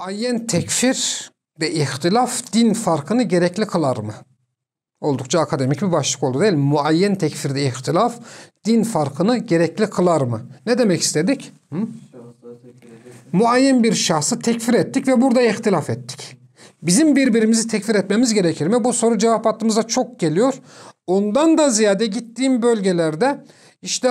muayyen tekfir ve ihtilaf din farkını gerekli kılar mı? Oldukça akademik bir başlık oldu değil mi? Muayyen tekfirde ihtilaf din farkını gerekli kılar mı? Ne demek istedik? Hı? Muayyen bir şahsı tekfir ettik ve burada ihtilaf ettik. Bizim birbirimizi tekfir etmemiz gerekir mi? Bu soru cevap hattımıza çok geliyor. Ondan da ziyade gittiğim bölgelerde işte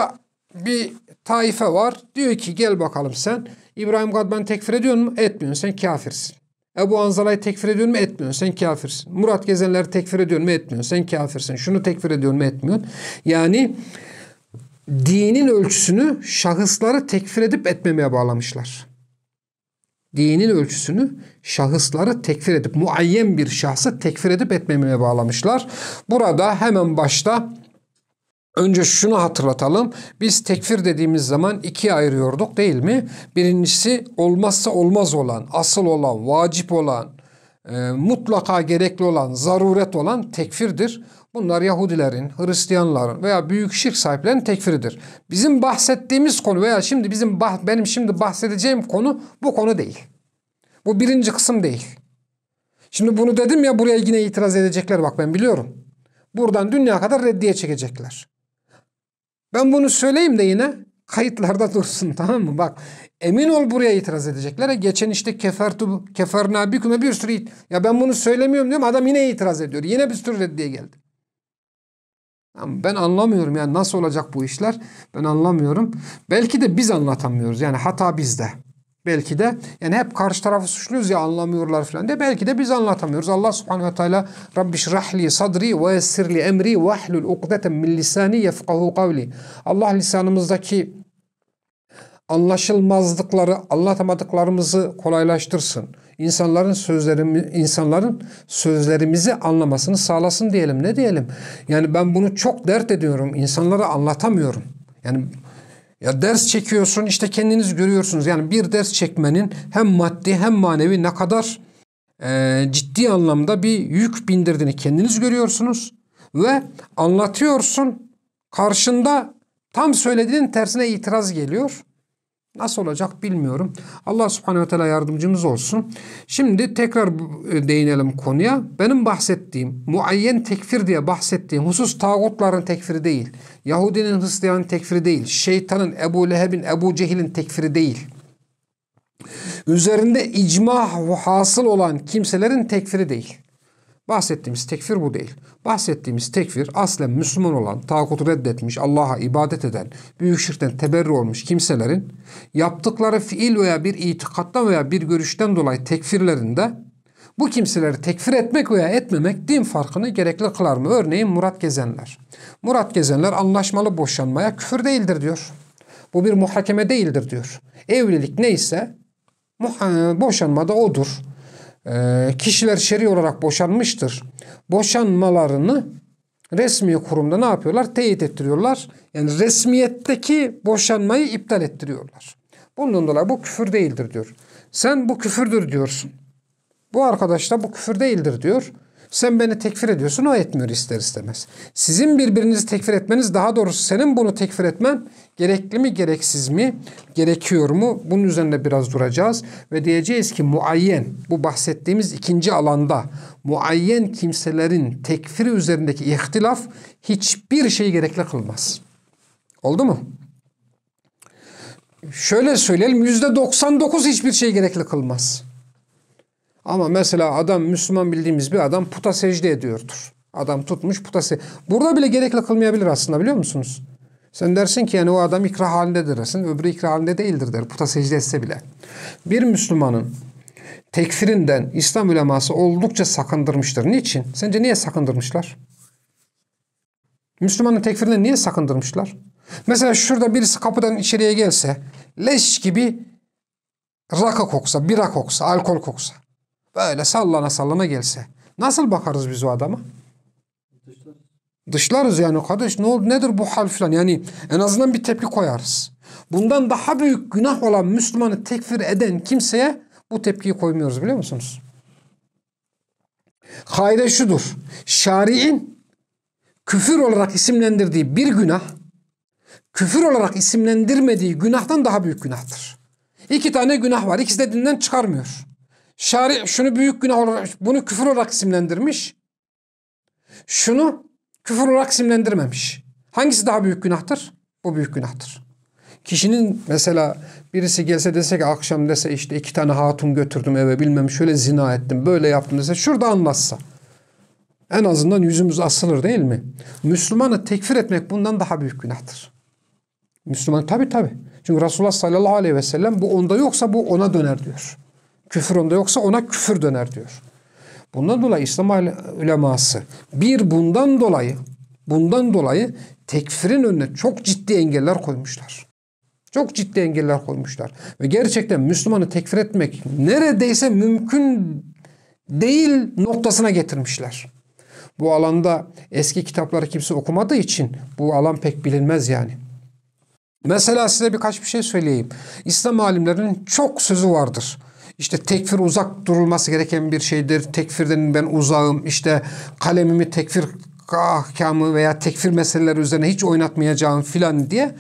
bir taife var. Diyor ki gel bakalım sen İbrahim Gadben tekfir ediyor mu? Etmiyorsun sen kafirsin. Ebu Anzala'yı tekfir ediyor mu? Etmiyorsun sen kafirsin. Murat Gezenler'i tekfir ediyor mu? Etmiyorsun sen kafirsin. Şunu tekfir ediyor mu? Etmiyorsun. Yani dinin ölçüsünü şahısları tekfir edip etmemeye bağlamışlar. Dinin ölçüsünü şahısları tekfir edip muayyen bir şahsı tekfir edip etmemeye bağlamışlar. Burada hemen başta Önce şunu hatırlatalım. Biz tekfir dediğimiz zaman ikiye ayırıyorduk değil mi? Birincisi olmazsa olmaz olan, asıl olan, vacip olan, e, mutlaka gerekli olan, zaruret olan tekfirdir. Bunlar Yahudilerin, Hristiyanların veya büyük şirk sahiplerinin tekfiridir. Bizim bahsettiğimiz konu veya şimdi bizim bah, benim şimdi bahsedeceğim konu bu konu değil. Bu birinci kısım değil. Şimdi bunu dedim ya buraya yine itiraz edecekler bak ben biliyorum. Buradan dünya kadar reddiye çekecekler. Ben bunu söyleyeyim de yine kayıtlarda dursun tamam mı? Bak emin ol buraya itiraz edecekler. E, geçen işte kefertu keferna biküme bir sürü ya ben bunu söylemiyorum diyorum adam yine itiraz ediyor. Yine bir sürü reddiye geldi. ben anlamıyorum yani nasıl olacak bu işler ben anlamıyorum. Belki de biz anlatamıyoruz yani hata bizde belki de. Yani hep karşı tarafı suçluyoruz ya anlamıyorlar falan De Belki de biz anlatamıyoruz. Allah subhanahu ve teala Rabbi şrahli sadri ve yessirli emri ve ahlul ukdeten min lisani yefkahu kavli. Allah lisanımızdaki anlaşılmazlıkları, anlatamadıklarımızı kolaylaştırsın. İnsanların sözlerimi, insanların sözlerimizi anlamasını sağlasın diyelim. Ne diyelim? Yani ben bunu çok dert ediyorum. İnsanlara anlatamıyorum. Yani ya ders çekiyorsun işte kendiniz görüyorsunuz. Yani bir ders çekmenin hem maddi hem manevi ne kadar e, ciddi anlamda bir yük bindirdiğini kendiniz görüyorsunuz. Ve anlatıyorsun karşında tam söylediğin tersine itiraz geliyor. Nasıl olacak bilmiyorum. Allah subhanehu ve teala yardımcımız olsun. Şimdi tekrar e, değinelim konuya. Benim bahsettiğim, muayyen tekfir diye bahsettiğim husus tağutların tekfiri değil. Yahudinin, Hristiyanın tekfiri değil. Şeytanın, Ebu Leheb'in, Ebu Cehil'in tekfiri değil. Üzerinde icma hasıl olan kimselerin tekfiri değil. Bahsettiğimiz tekfir bu değil. Bahsettiğimiz tekfir aslen Müslüman olan, tağutu reddetmiş, Allah'a ibadet eden, büyük şirkten teberri olmuş kimselerin yaptıkları fiil veya bir itikattan veya bir görüşten dolayı tekfirlerinde bu kimseleri tekfir etmek veya etmemek din farkını gerekli kılar mı? Örneğin Murat Gezenler. Murat Gezenler anlaşmalı boşanmaya küfür değildir diyor. Bu bir muhakeme değildir diyor. Evlilik neyse boşanma da odur. Ee, kişiler şer'i olarak boşanmıştır. Boşanmalarını resmi kurumda ne yapıyorlar? Teyit ettiriyorlar. Yani resmiyetteki boşanmayı iptal ettiriyorlar. Bundan dolayı bu küfür değildir diyor. Sen bu küfürdür diyorsun. Bu arkadaş da bu küfür değildir diyor. Sen beni tekfir ediyorsun o etmiyor ister istemez. Sizin birbirinizi tekfir etmeniz daha doğrusu senin bunu tekfir etmen gerekli mi gereksiz mi gerekiyor mu bunun üzerine biraz duracağız. Ve diyeceğiz ki muayyen bu bahsettiğimiz ikinci alanda muayyen kimselerin tekfiri üzerindeki ihtilaf hiçbir şeyi gerekli kılmaz. Oldu mu? Şöyle söyleyelim %99 hiçbir şey gerekli kılmaz. Ama mesela adam Müslüman bildiğimiz bir adam puta secde ediyordur. Adam tutmuş puta secde. Burada bile gerekli kılmayabilir aslında biliyor musunuz? Sen dersin ki yani o adam ikrah halindedir dersin. Öbürü ikrah halinde değildir der. Puta secde etse bile. Bir Müslümanın tekfirinden İslam uleması oldukça sakındırmıştır. Niçin? Sence niye sakındırmışlar? Müslümanın tekfirinden niye sakındırmışlar? Mesela şurada birisi kapıdan içeriye gelse leş gibi raka koksa, bira koksa, alkol koksa böyle sallana sallana gelse nasıl bakarız biz o adama? Dışlarız yani kardeş ne oldu nedir bu hal filan yani en azından bir tepki koyarız. Bundan daha büyük günah olan Müslümanı tekfir eden kimseye bu tepkiyi koymuyoruz biliyor musunuz? Hayde şudur. Şari'in küfür olarak isimlendirdiği bir günah küfür olarak isimlendirmediği günahtan daha büyük günahtır. İki tane günah var. İkisi de dinden çıkarmıyor. Şari şunu büyük günah olarak, bunu küfür olarak isimlendirmiş. Şunu küfür olarak isimlendirmemiş. Hangisi daha büyük günahtır? Bu büyük günahtır. Kişinin mesela birisi gelse dese ki akşam dese işte iki tane hatun götürdüm eve bilmem şöyle zina ettim böyle yaptım dese şurada anlatsa. En azından yüzümüz asılır değil mi? Müslümanı tekfir etmek bundan daha büyük günahtır. Müslüman tabi tabi. Çünkü Resulullah sallallahu aleyhi ve sellem bu onda yoksa bu ona döner diyor. Küfür onda yoksa ona küfür döner diyor. Bundan dolayı İslam uleması bir bundan dolayı bundan dolayı tekfirin önüne çok ciddi engeller koymuşlar. Çok ciddi engeller koymuşlar. Ve gerçekten Müslümanı tekfir etmek neredeyse mümkün değil noktasına getirmişler. Bu alanda eski kitapları kimse okumadığı için bu alan pek bilinmez yani. Mesela size birkaç bir şey söyleyeyim. İslam alimlerinin çok sözü vardır. İşte tekfir uzak durulması gereken bir şeydir. Tekfirden ben uzağım. İşte kalemimi tekfir ahkamı veya tekfir meseleleri üzerine hiç oynatmayacağım filan diye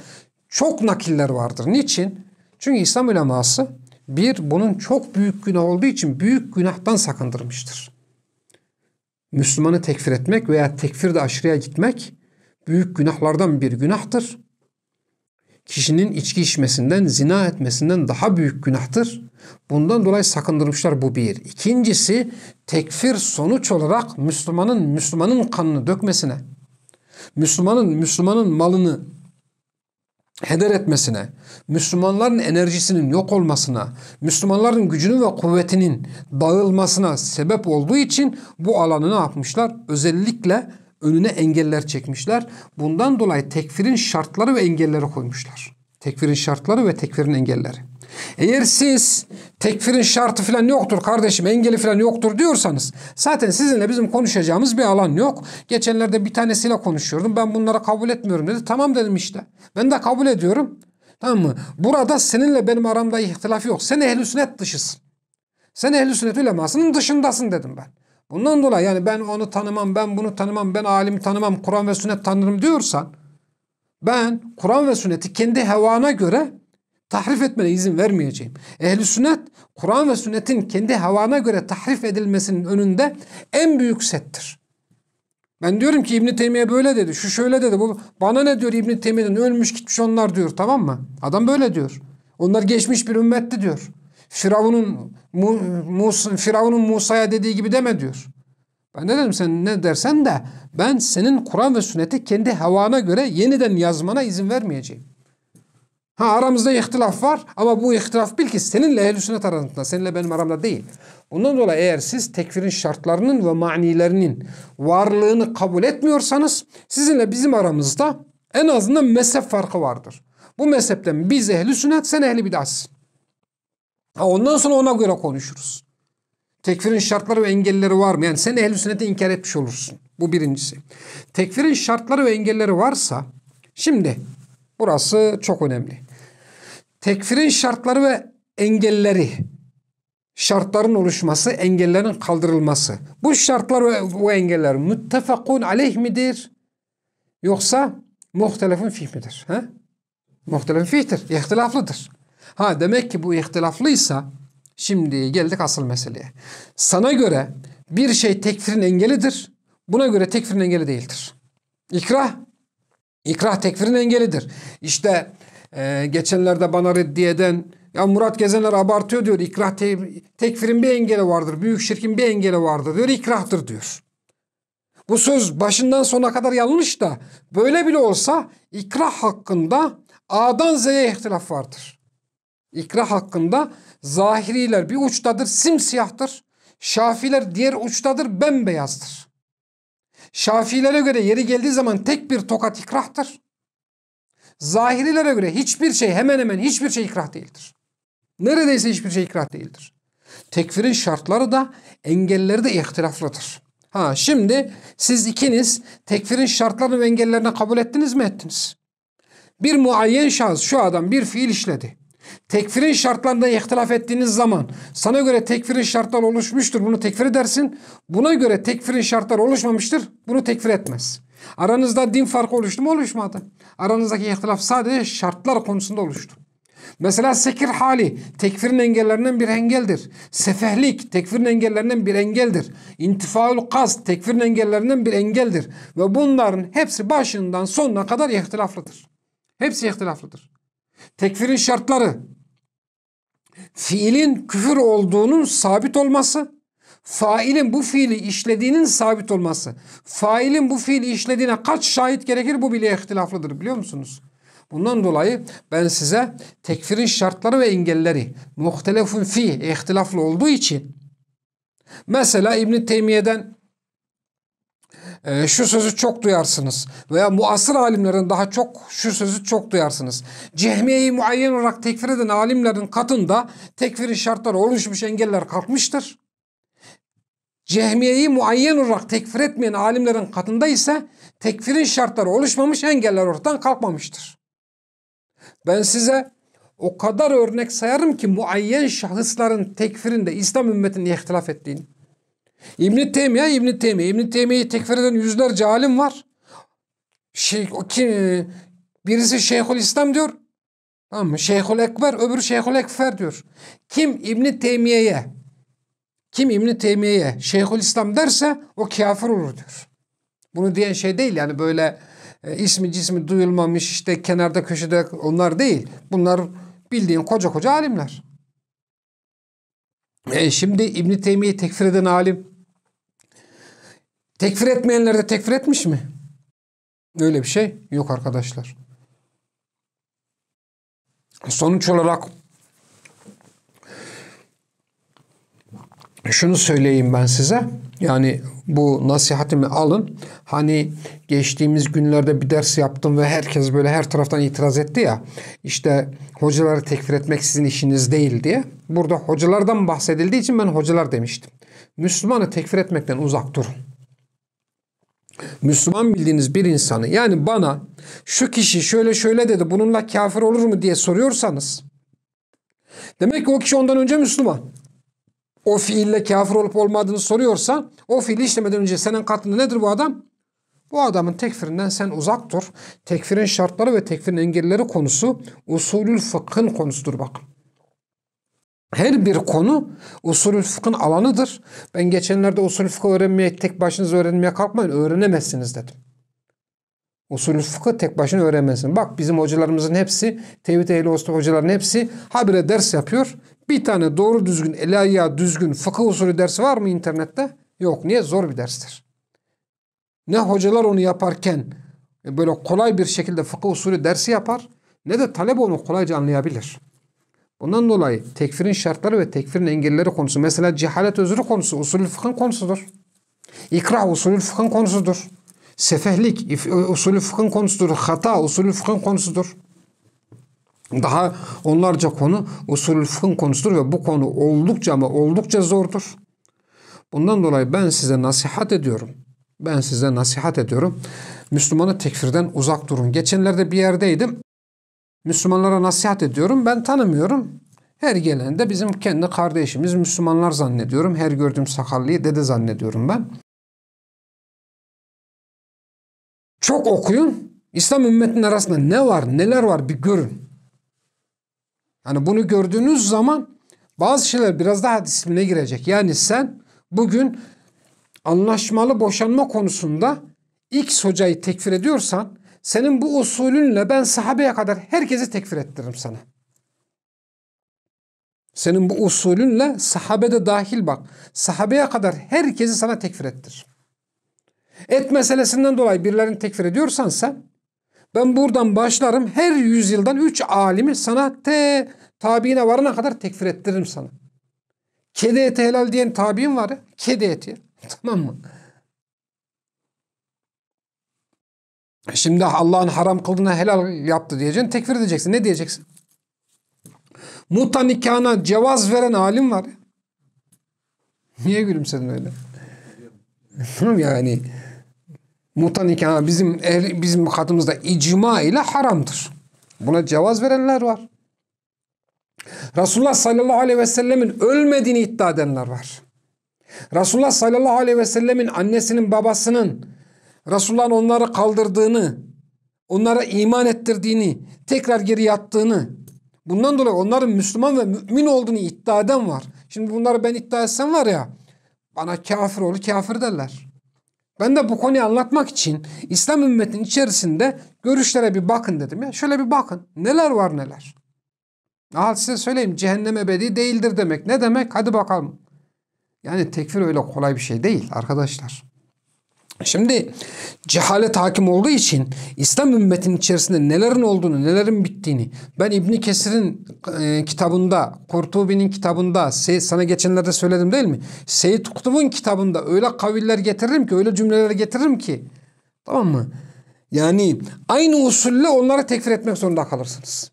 çok nakiller vardır. Niçin? Çünkü İslam uleması bir bunun çok büyük günah olduğu için büyük günahtan sakındırmıştır. Müslümanı tekfir etmek veya tekfirde aşırıya gitmek büyük günahlardan bir günahtır. Kişinin içki içmesinden, zina etmesinden daha büyük günahtır. Bundan dolayı sakındırmışlar bu bir. İkincisi tekfir sonuç olarak Müslümanın Müslümanın kanını dökmesine, Müslümanın Müslümanın malını heder etmesine, Müslümanların enerjisinin yok olmasına, Müslümanların gücünün ve kuvvetinin dağılmasına sebep olduğu için bu alanı ne yapmışlar? Özellikle önüne engeller çekmişler. Bundan dolayı tekfirin şartları ve engelleri koymuşlar. Tekfirin şartları ve tekfirin engelleri. Eğer siz tekfirin şartı falan yoktur kardeşim engeli falan yoktur diyorsanız zaten sizinle bizim konuşacağımız bir alan yok. Geçenlerde bir tanesiyle konuşuyordum ben bunları kabul etmiyorum dedi. Tamam dedim işte ben de kabul ediyorum. Tamam mı? Burada seninle benim aramda ihtilaf yok. Sen ehl-i sünnet dışısın. Sen ehl-i sünnet ulemasının dışındasın dedim ben. Bundan dolayı yani ben onu tanımam, ben bunu tanımam, ben alim tanımam, Kur'an ve sünnet tanırım diyorsan ben Kur'an ve sünneti kendi hevana göre tahrif etmene izin vermeyeceğim. Ehli sünnet Kur'an ve sünnetin kendi havana göre tahrif edilmesinin önünde en büyük settir. Ben diyorum ki İbn Teymiye böyle dedi, şu şöyle dedi. Bu bana ne diyor İbn Teymiye'den ölmüş gitmiş onlar diyor tamam mı? Adam böyle diyor. Onlar geçmiş bir ümmetti diyor. Firavun'un Musa, Firavun'un Musa'ya dediği gibi deme diyor. Ben ne dedim sen ne dersen de ben senin Kur'an ve sünneti kendi havana göre yeniden yazmana izin vermeyeceğim. Ha aramızda ihtilaf var ama bu ihtilaf bil ki seninle ehl-i sünnet arasında, seninle benim aramda değil. Ondan dolayı eğer siz tekfirin şartlarının ve manilerinin varlığını kabul etmiyorsanız sizinle bizim aramızda en azından mezhep farkı vardır. Bu mezhepten biz ehli sünnet sen ehli bidatsın. ondan sonra ona göre konuşuruz. Tekfirin şartları ve engelleri var mı? Yani sen ehli sünneti inkar etmiş olursun. Bu birincisi. Tekfirin şartları ve engelleri varsa şimdi burası çok önemli tekfirin şartları ve engelleri şartların oluşması, engellerin kaldırılması. Bu şartlar ve bu engeller müttefakun aleyh midir? Yoksa muhtelefin fih midir? He? Muhtelefin fihtir, ihtilaflıdır. Ha demek ki bu ihtilaflıysa şimdi geldik asıl meseleye. Sana göre bir şey tekfirin engelidir. Buna göre tekfirin engeli değildir. İkrah, ikrah tekfirin engelidir. İşte ee, geçenlerde bana reddiyeden ya Murat Gezenler abartıyor diyor. İkrah te tekfirin bir engeli vardır. Büyük şirkin bir engeli vardır diyor. İkrahtır diyor. Bu söz başından sona kadar yanlış da böyle bile olsa ikrah hakkında A'dan Z'ye ihtilaf vardır. İkrah hakkında zahiriler bir uçtadır simsiyahtır. Şafiler diğer uçtadır bembeyazdır. Şafilere göre yeri geldiği zaman tek bir tokat ikrahtır zahirilere göre hiçbir şey hemen hemen hiçbir şey ikrah değildir. Neredeyse hiçbir şey ikrah değildir. Tekfirin şartları da engelleri de ihtilaflıdır. Ha şimdi siz ikiniz tekfirin şartlarını ve engellerini kabul ettiniz mi ettiniz? Bir muayyen şahıs şu adam bir fiil işledi. Tekfirin şartlarında ihtilaf ettiğiniz zaman sana göre tekfirin şartlar oluşmuştur bunu tekfir edersin. Buna göre tekfirin şartlar oluşmamıştır bunu tekfir etmez. Aranızda din farkı oluştu mu oluşmadı. Aranızdaki ihtilaf sadece şartlar konusunda oluştu. Mesela sekir hali tekfirin engellerinden bir engeldir. Sefehlik tekfirin engellerinden bir engeldir. İntifaül kaz tekfirin engellerinden bir engeldir. Ve bunların hepsi başından sonuna kadar ihtilaflıdır. Hepsi ihtilaflıdır. Tekfirin şartları fiilin küfür olduğunun sabit olması failin bu fiili işlediğinin sabit olması. Failin bu fiili işlediğine kaç şahit gerekir bu bile ihtilaflıdır biliyor musunuz? Bundan dolayı ben size tekfirin şartları ve engelleri muhtelefun fi ihtilaflı olduğu için mesela İbn Teymiye'den e, şu sözü çok duyarsınız veya muasır alimlerin daha çok şu sözü çok duyarsınız. Cehmiye'yi muayyen olarak tekfir eden alimlerin katında tekfirin şartları oluşmuş engeller kalkmıştır. Cehmiye'yi muayyen olarak tekfir etmeyen alimlerin katında ise tekfirin şartları oluşmamış engeller ortadan kalkmamıştır. Ben size o kadar örnek sayarım ki muayyen şahısların tekfirinde İslam ümmetinin ihtilaf ettiğini. İbn-i Teymiye, İbn-i Teymiye, İbn-i Teymiye'yi tekfir eden yüzlerce alim var. Şey, o ki, birisi Şeyhul İslam diyor, tamam mı? Şeyhül Ekber, öbürü Şeyhul Ekfer diyor. Kim İbn-i Teymiye'ye kim İbn-i Teymiye'ye Şeyhülislam derse o kafir olur diyor. Bunu diyen şey değil yani böyle e, ismi cismi duyulmamış işte kenarda köşede onlar değil. Bunlar bildiğin koca koca alimler. E, şimdi İbn-i Teymiye'yi tekfir eden alim tekfir etmeyenler de tekfir etmiş mi? Öyle bir şey yok arkadaşlar. Sonuç olarak şunu söyleyeyim ben size. Yani bu nasihatimi alın. Hani geçtiğimiz günlerde bir ders yaptım ve herkes böyle her taraftan itiraz etti ya. İşte hocaları tekfir etmek sizin işiniz değil diye. Burada hocalardan bahsedildiği için ben hocalar demiştim. Müslümanı tekfir etmekten uzak durun. Müslüman bildiğiniz bir insanı yani bana şu kişi şöyle şöyle dedi bununla kafir olur mu diye soruyorsanız demek ki o kişi ondan önce Müslüman o fiille kafir olup olmadığını soruyorsan o fiili işlemeden önce senin katında nedir bu adam? Bu adamın tekfirinden sen uzak dur. Tekfirin şartları ve tekfirin engelleri konusu usulül fıkhın konusudur bakın. Her bir konu usulül fıkhın alanıdır. Ben geçenlerde usulül fıkhı öğrenmeye tek başınıza öğrenmeye kalkmayın öğrenemezsiniz dedim. Usulü fıkı tek başına öğrenmesin. Bak bizim hocalarımızın hepsi, tevhid ehli olsun hocaların hepsi habire ders yapıyor. Bir tane doğru düzgün, elayya düzgün fıkı usulü dersi var mı internette? Yok. Niye? Zor bir derstir. Ne hocalar onu yaparken e, böyle kolay bir şekilde fıkı usulü dersi yapar ne de talep onu kolayca anlayabilir. Bundan dolayı tekfirin şartları ve tekfirin engelleri konusu mesela cehalet özrü konusu usulü fıkhın konusudur. İkrah usulü fıkhın konusudur sefehlik usulü fıkhın konusudur. Hata usulü fıkhın konusudur. Daha onlarca konu usulü fıkhın konusudur ve bu konu oldukça ama oldukça zordur. Bundan dolayı ben size nasihat ediyorum. Ben size nasihat ediyorum. Müslümanı tekfirden uzak durun. Geçenlerde bir yerdeydim. Müslümanlara nasihat ediyorum. Ben tanımıyorum. Her gelen de bizim kendi kardeşimiz Müslümanlar zannediyorum. Her gördüğüm sakallıyı dede zannediyorum ben. Çok okuyun. İslam ümmetinin arasında ne var, neler var bir görün. Yani bunu gördüğünüz zaman bazı şeyler biraz daha disipline girecek. Yani sen bugün anlaşmalı boşanma konusunda ilk hocayı tekfir ediyorsan senin bu usulünle ben sahabeye kadar herkesi tekfir ettiririm sana. Senin bu usulünle sahabede dahil bak. Sahabeye kadar herkesi sana tekfir ettir. Et meselesinden dolayı birilerini tekfir ediyorsan sen ben buradan başlarım her yüzyıldan üç alimi sana te tabiine varana kadar tekfir ettiririm sana. Kedi eti helal diyen tabiim var ya. Kedi eti. Tamam mı? E şimdi Allah'ın haram kıldığına helal yaptı diyeceksin. Tekfir edeceksin. Ne diyeceksin? Muta nikahına cevaz veren alim var. Niye gülümsedin öyle? yani muta nikahına bizim ehli, bizim katımızda icma ile haramdır. Buna cevaz verenler var. Resulullah sallallahu aleyhi ve sellemin ölmediğini iddia edenler var. Resulullah sallallahu aleyhi ve sellemin annesinin babasının Resulullah'ın onları kaldırdığını, onlara iman ettirdiğini, tekrar geri yattığını, bundan dolayı onların Müslüman ve mümin olduğunu iddia eden var. Şimdi bunları ben iddia etsem var ya, bana kafir olur, kafir derler. Ben de bu konuyu anlatmak için İslam ümmetinin içerisinde görüşlere bir bakın dedim ya. Şöyle bir bakın. Neler var neler. Aha size söyleyeyim cehennem ebedi değildir demek. Ne demek? Hadi bakalım. Yani tekfir öyle kolay bir şey değil arkadaşlar. Şimdi cehalet hakim olduğu için İslam ümmetinin içerisinde nelerin olduğunu, nelerin bittiğini ben İbni Kesir'in e, kitabında, Kurtubi'nin kitabında sana geçenlerde söyledim değil mi? Seyyid Kutub'un kitabında öyle kaviller getiririm ki, öyle cümleler getiririm ki tamam mı? Yani aynı usulle onları tekfir etmek zorunda kalırsınız.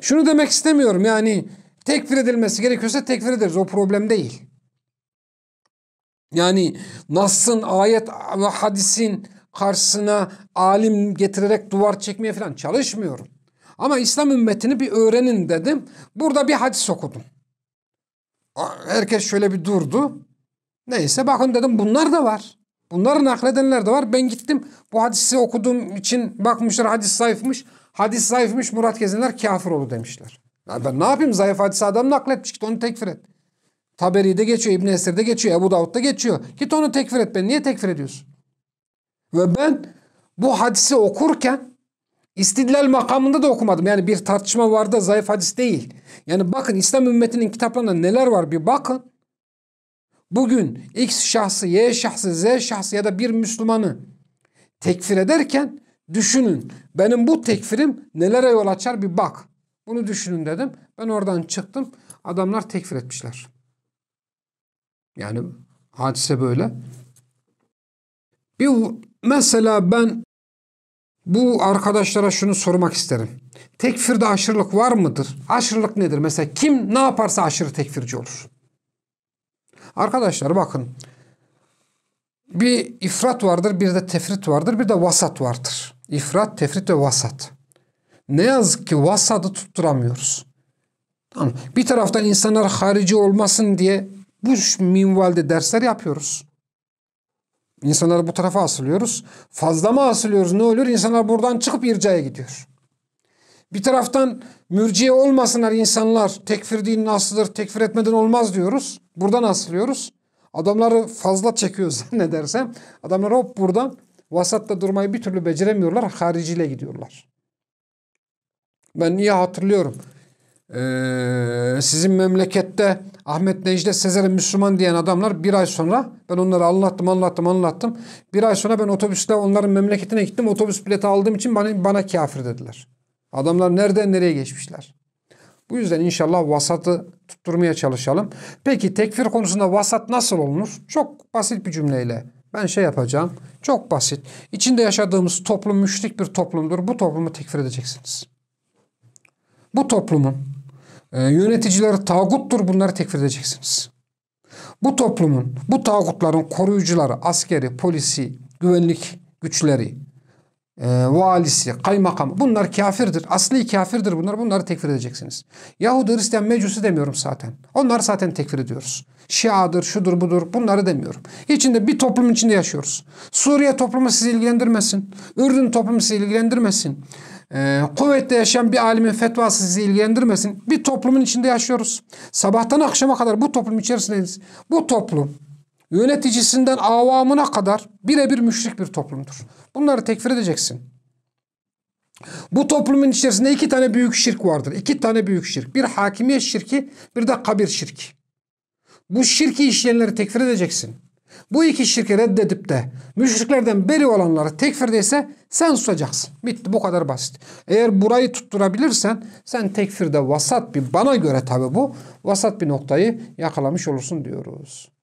Şunu demek istemiyorum yani tekfir edilmesi gerekiyorsa tekfir ederiz o problem değil. Yani Nas'ın ayet ve hadisin karşısına alim getirerek duvar çekmeye falan çalışmıyorum. Ama İslam ümmetini bir öğrenin dedim. Burada bir hadis okudum. Herkes şöyle bir durdu. Neyse bakın dedim bunlar da var. Bunları nakledenler de var. Ben gittim bu hadisi okuduğum için bakmışlar hadis zayıfmış. Hadis zayıfmış Murat Gezenler kafir oldu demişler. Ya ben ne yapayım zayıf hadisi adam nakletmiş onu tekfir et. Taberi'de geçiyor, İbn Esir'de geçiyor, Ebu Davud'da geçiyor. Git onu tekfir et. Ben niye tekfir ediyorsun? Ve ben bu hadisi okurken istidlal makamında da okumadım. Yani bir tartışma vardı, zayıf hadis değil. Yani bakın İslam ümmetinin kitaplarında neler var bir bakın. Bugün X şahsı, Y şahsı, Z şahsı ya da bir Müslümanı tekfir ederken düşünün. Benim bu tekfirim nelere yol açar bir bak. Bunu düşünün dedim. Ben oradan çıktım. Adamlar tekfir etmişler. Yani hadise böyle. Bir mesela ben bu arkadaşlara şunu sormak isterim. Tekfirde aşırılık var mıdır? Aşırılık nedir? Mesela kim ne yaparsa aşırı tekfirci olur. Arkadaşlar bakın. Bir ifrat vardır, bir de tefrit vardır, bir de vasat vardır. İfrat, tefrit ve vasat. Ne yazık ki vasadı tutturamıyoruz. Tamam. Bir taraftan insanlar harici olmasın diye bu minvalde dersler yapıyoruz. İnsanları bu tarafa asılıyoruz. Fazla mı asılıyoruz ne olur? İnsanlar buradan çıkıp ircaya gidiyor. Bir taraftan mürciye olmasınlar insanlar. Tekfir dinin aslıdır. Tekfir etmeden olmaz diyoruz. Buradan asılıyoruz. Adamları fazla çekiyoruz zannedersem. Adamlar hop buradan vasatta durmayı bir türlü beceremiyorlar. Hariciyle gidiyorlar. Ben niye hatırlıyorum. Ee, sizin memlekette Ahmet Necdet Sezer'e Müslüman diyen adamlar bir ay sonra ben onları anlattım anlattım anlattım. Bir ay sonra ben otobüste onların memleketine gittim. Otobüs bileti aldığım için bana, bana kafir dediler. Adamlar nereden nereye geçmişler. Bu yüzden inşallah vasatı tutturmaya çalışalım. Peki tekfir konusunda vasat nasıl olunur? Çok basit bir cümleyle. Ben şey yapacağım. Çok basit. İçinde yaşadığımız toplum müşrik bir toplumdur. Bu toplumu tekfir edeceksiniz. Bu toplumun e, ee, yöneticileri tağuttur bunları tekfir edeceksiniz. Bu toplumun, bu tağutların koruyucuları, askeri, polisi, güvenlik güçleri, e, valisi, kaymakamı bunlar kafirdir. Asli kafirdir bunlar. Bunları tekfir edeceksiniz. Yahudi, Hristiyan, Mecusi demiyorum zaten. Onları zaten tekfir ediyoruz. Şiadır, şudur, budur bunları demiyorum. İçinde bir toplum içinde yaşıyoruz. Suriye toplumu sizi ilgilendirmesin. Ürdün toplumu sizi ilgilendirmesin e, kuvvette yaşayan bir alimin fetvası sizi ilgilendirmesin. Bir toplumun içinde yaşıyoruz. Sabahtan akşama kadar bu toplum içerisindeyiz. Bu toplum yöneticisinden avamına kadar birebir müşrik bir toplumdur. Bunları tekfir edeceksin. Bu toplumun içerisinde iki tane büyük şirk vardır. İki tane büyük şirk. Bir hakimiyet şirki, bir de kabir şirki. Bu şirki işleyenleri tekfir edeceksin. Bu iki şirki reddedip de müşriklerden beri olanları tekfirdeyse sen susacaksın. Bitti bu kadar basit. Eğer burayı tutturabilirsen sen tekfirde vasat bir bana göre tabi bu vasat bir noktayı yakalamış olursun diyoruz.